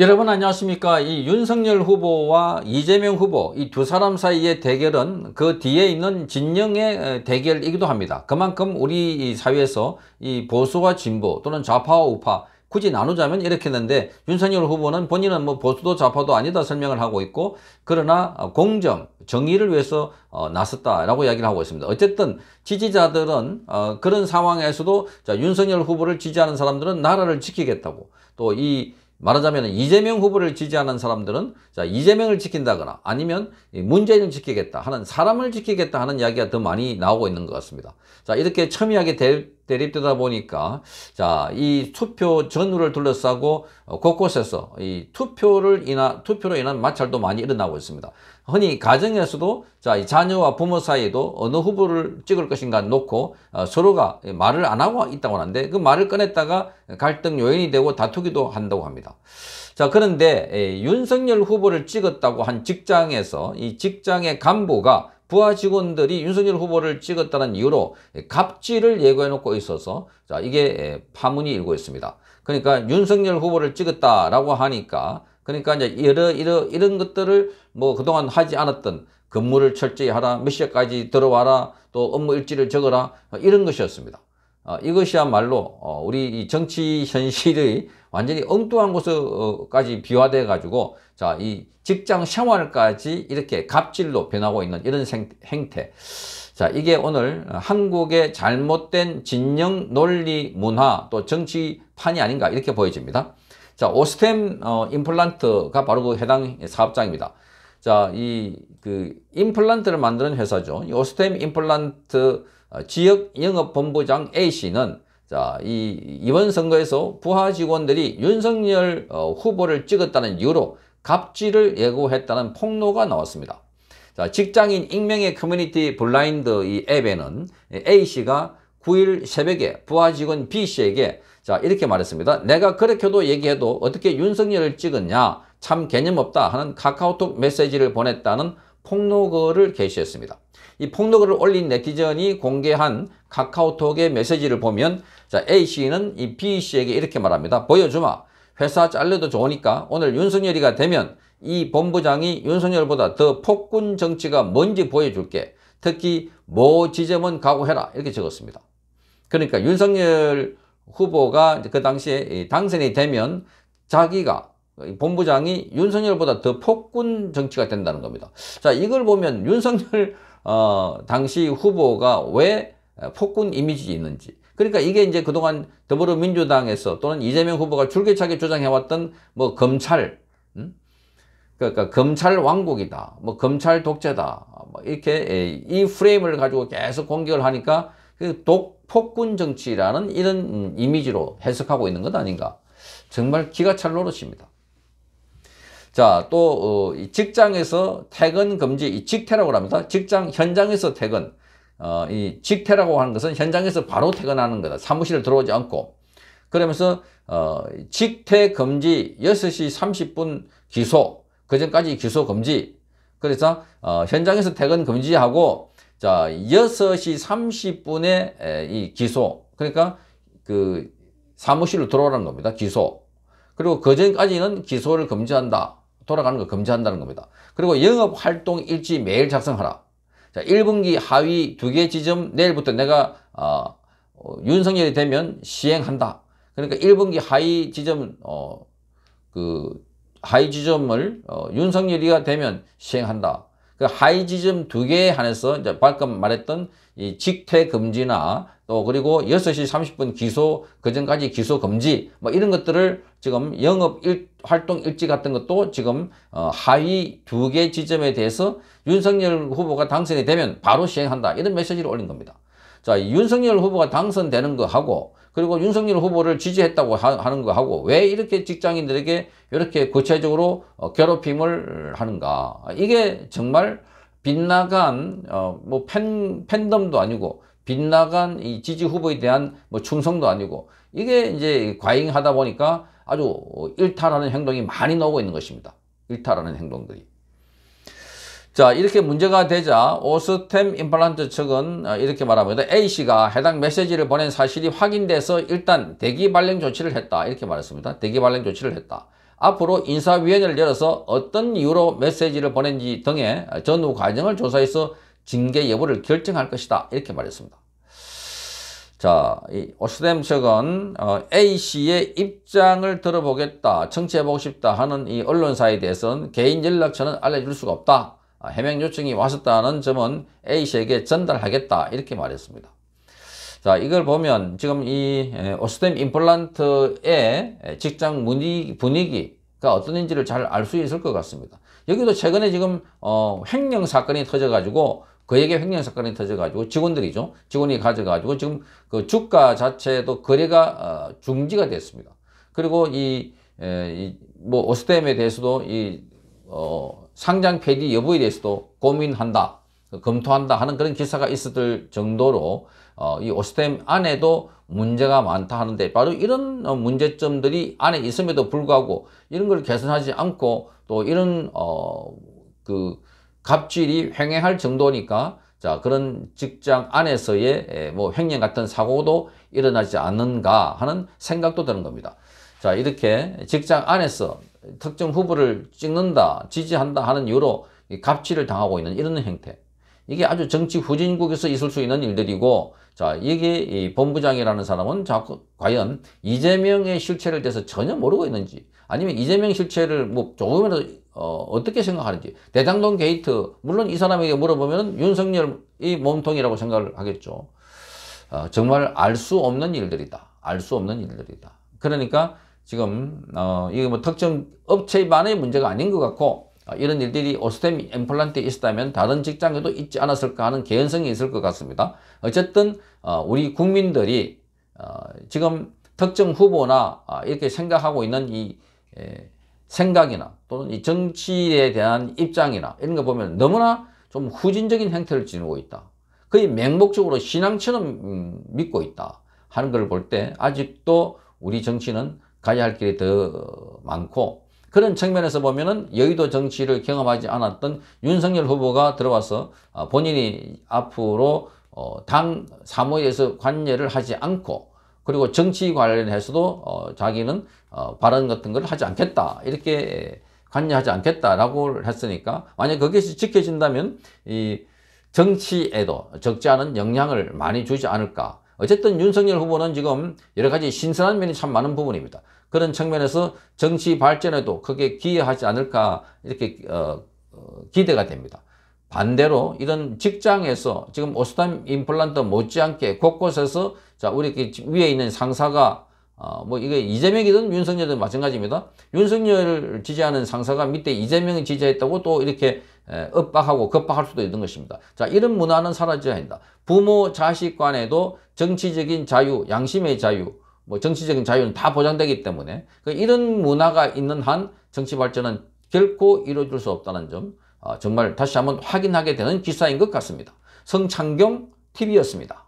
여러분 안녕하십니까 이 윤석열 후보와 이재명 후보 이 두 사람 사이의 대결은 그 뒤에 있는 진영의 대결이기도 합니다 그만큼 우리 사회에서 이 보수와 진보 또는 좌파와 우파 굳이 나누자면 이렇게 했는데 윤석열 후보는 본인은 뭐 보수도 좌파도 아니다 설명을 하고 있고 그러나 공정, 정의를 위해서 어, 나섰다라고 이야기를 하고 있습니다. 어쨌든 지지자들은 어, 그런 상황에서도 자, 윤석열 후보를 지지하는 사람들은 나라를 지키겠다고 또이 말하자면 이재명 후보를 지지하는 사람들은 자 이재명을 지킨다거나 아니면 문재인을 지키겠다 하는 사람을 지키겠다 하는 이야기가 더 많이 나오고 있는 것 같습니다. 자 이렇게 첨예하게 될 대립되다 보니까 자 이 투표 전후를 둘러싸고 어, 곳곳에서 이 투표를 인한 투표로 인한 마찰도 많이 일어나고 있습니다. 흔히 가정에서도 자 자녀와 부모 사이에도 어느 후보를 찍을 것인가 놓고 어, 서로가 말을 안 하고 있다고 하는데 그 말을 꺼냈다가 갈등 요인이 되고 다투기도 한다고 합니다. 자 그런데 예, 윤석열 후보를 찍었다고 한 직장에서 이 직장의 간부가 부하 직원들이 윤석열 후보를 찍었다는 이유로 갑질을 예고해놓고 있어서 자 이게 예, 파문이 일고 있습니다. 그러니까 윤석열 후보를 찍었다라고 하니까 그러니까 이제 이러 이러 이런 것들을 뭐 그동안 하지 않았던 근무를 철저히 하라 몇 시까지 들어와라 또 업무 일지를 적어라 뭐 이런 것이었습니다. 어, 이것이야말로 어, 우리 정치 현실의 완전히 엉뚱한 곳까지 비화돼 가지고 자 이 직장 생활까지 이렇게 갑질로 변하고 있는 이런 행태 자 이게 오늘 한국의 잘못된 진영 논리 문화 또 정치판이 아닌가 이렇게 보여집니다 자 오스템 어, 임플란트가 바로 그 해당 사업장입니다 자, 이 그 임플란트를 만드는 회사죠. 오스템 임플란트 어, 지역 영업 본부장 A 씨는 자, 이 이번 선거에서 부하 직원들이 윤석열 어, 후보를 찍었다는 이유로 갑질을 예고했다는 폭로가 나왔습니다. 자, 직장인 익명의 커뮤니티 블라인드 이 앱에는 A씨가 9일 새벽에 부하 직원 B씨에게 자, 이렇게 말했습니다. 내가 그렇게도 얘기해도 어떻게 윤석열을 찍었냐? 참 개념 없다 하는 카카오톡 메시지를 보냈다는 폭로글을 게시했습니다. 이 폭로글을 올린 네티즌이 공개한 카카오톡의 메시지를 보면 자 A씨는 이 B씨에게 이렇게 말합니다. 보여주마. 회사 잘려도 좋으니까 오늘 윤석열이가 되면 이 본부장이 윤석열보다 더 폭군 정치가 뭔지 보여줄게. 특히 모 지점은 각오해라. 이렇게 적었습니다. 그러니까 윤석열 후보가 그 당시에 당선이 되면 자기가 본부장이 윤석열보다 더 폭군 정치가 된다는 겁니다. 자, 이걸 보면 윤석열 어, 당시 후보가 왜 폭군 이미지 있는지 그러니까 이게 이제 그동안 더불어민주당에서 또는 이재명 후보가 줄기차게 주장해왔던 뭐 검찰 음? 그러니까 검찰 왕국이다 뭐 검찰 독재다 뭐 이렇게 예, 이 프레임을 가지고 계속 공격을 하니까 그 독폭군 정치라는 이런 음, 이미지로 해석하고 있는 것 아닌가 정말 기가 찰 노릇입니다. 자, 또, 어, 직장에서 퇴근 금지, 이 직퇴라고 합니다. 직장, 현장에서 퇴근. 어, 이 직퇴라고 하는 것은 현장에서 바로 퇴근하는 거다. 사무실을 들어오지 않고. 그러면서, 어, 직퇴 금지 6시 30분 기소. 그 전까지 기소 금지. 그래서, 어, 현장에서 퇴근 금지하고, 자, 6시 30분에 에, 이 기소. 그러니까, 그, 사무실로 들어오라는 겁니다. 기소. 그리고 그 전까지는 기소를 금지한다. 돌아가는 걸 금지한다는 겁니다. 그리고 영업활동 일지 매일 작성하라. 자, 1분기 하위 두 개 지점 내일부터 내가 어, 어, 윤석열이 되면 시행한다. 그러니까 1분기 하위 지점 어, 그 하위 지점을 어, 윤석열이가 되면 시행한다. 그 하이 지점 두 개에 한해서 이제 방금 말했던 이 직퇴 금지나 또 그리고 여섯 시 삼십 분 기소 그전까지 기소 금지 뭐 이런 것들을 지금 영업 일, 활동 일지 같은 것도 지금 어, 하위 두 개 지점에 대해서 윤석열 후보가 당선이 되면 바로 시행한다 이런 메시지를 올린 겁니다. 자 윤석열 후보가 당선되는 거하고 그리고 윤석열 후보를 지지했다고 하는 거 하고 왜 이렇게 직장인들에게 이렇게 구체적으로 어, 괴롭힘을 하는가 이게 정말 빗나간 어뭐 팬덤도 아니고 빗나간 이 지지 후보에 대한 뭐 충성도 아니고 이게 이제 과잉하다 보니까 아주 일탈하는 행동이 많이 나오고 있는 것입니다. 일탈하는 행동들이. 자 이렇게 문제가 되자 오스템 임플란트 측은 어, 이렇게 말합니다. A씨가 해당 메시지를 보낸 사실이 확인돼서 일단 대기 발령 조치를 했다 이렇게 말했습니다. 대기 발령 조치를 했다. 앞으로 인사위원회를 열어서 어떤 이유로 메시지를 보낸지 등의 전후 과정을 조사해서 징계 여부를 결정할 것이다 이렇게 말했습니다. 자, 이 오스템 측은 어, A씨의 입장을 들어보겠다, 청취해보고 싶다 하는 이 언론사에 대해서는 개인 연락처는 알려줄 수가 없다. 아, 해명 요청이 왔었다는 점은 A씨에게 전달하겠다 이렇게 말했습니다. 자 이걸 보면 지금 이 오스템 임플란트의 직장 분위기가 어떤지를 잘 알 수 있을 것 같습니다. 여기도 최근에 지금 어, 횡령 사건이 터져가지고 그에게 횡령 사건이 터져가지고 직원들이죠. 직원이 가져가지고 지금 그 주가 자체도 거래가 어, 중지가 됐습니다. 그리고 이, 뭐, 오스템에 대해서도 이, 어, 상장 폐지 여부에 대해서도 고민한다, 검토한다 하는 그런 기사가 있었을 정도로 어, 이 오스템 안에도 문제가 많다 하는데 바로 이런 어, 문제점들이 안에 있음에도 불구하고 이런 걸 개선하지 않고 또 이런 어, 그 갑질이 횡행할 정도니까 자 그런 직장 안에서의 뭐 횡령 같은 사고도 일어나지 않는가 하는 생각도 드는 겁니다. 자 이렇게 직장 안에서 특정 후보를 찍는다 지지한다 하는 이유로 갑질을 당하고 있는 이런 형태 이게 아주 정치 후진국에서 있을 수 있는 일들이고 자 이게 이 본부장이라는 사람은 자꾸 과연 이재명의 실체를 대해서 전혀 모르고 있는지 아니면 이재명 실체를 뭐 조금이라도 어, 어떻게 생각하는지 대장동 게이트 물론 이 사람에게 물어보면 윤석열이 몸통이라고 생각을 하겠죠 어, 정말 알 수 없는 일들이다 알 수 없는 일들이다 그러니까 지금 어, 이게 뭐 특정 업체만의 문제가 아닌 것 같고 어, 이런 일들이 오스템 임플란트에 있었다면 다른 직장에도 있지 않았을까 하는 개연성이 있을 것 같습니다. 어쨌든 어, 우리 국민들이 어, 지금 특정 후보나 어, 이렇게 생각하고 있는 이 에, 생각이나 또는 이 정치에 대한 입장이나 이런 거 보면 너무나 좀 후진적인 행태를 지니고 있다. 거의 맹목적으로 신앙처럼 음, 믿고 있다 하는 걸 볼 때 아직도 우리 정치는 가야 할 길이 더 많고 그런 측면에서 보면은 여의도 정치를 경험하지 않았던 윤석열 후보가 들어와서 아, 본인이 앞으로 어, 당 사무에서 관여를 하지 않고 그리고 정치 관련해서도 어, 자기는 어, 발언 같은 걸 하지 않겠다 이렇게 관여하지 않겠다라고 했으니까 만약 그것이 지켜진다면 이 정치에도 적지 않은 영향을 많이 주지 않을까 어쨌든 윤석열 후보는 지금 여러 가지 신선한 면이 참 많은 부분입니다. 그런 측면에서 정치 발전에도 크게 기여하지 않을까 이렇게 어, 어 기대가 됩니다. 반대로 이런 직장에서 지금 오스탄 임플란트 못지않게 곳곳에서 자 우리 그 위에 있는 상사가 어, 뭐 이게 이재명이든 윤석열이든 마찬가지입니다. 윤석열을 지지하는 상사가 밑에 이재명이 지지했다고 또 이렇게 엇박하고 급박할 수도 있는 것입니다. 자 이런 문화는 사라져야 한다. 부모 자식 간에도 정치적인 자유, 양심의 자유, 뭐 정치적인 자유는 다 보장되기 때문에 그 이런 문화가 있는 한 정치 발전은 결코 이루어질 수 없다는 점 어, 정말 다시 한번 확인하게 되는 기사인 것 같습니다. 성창경 TV였습니다.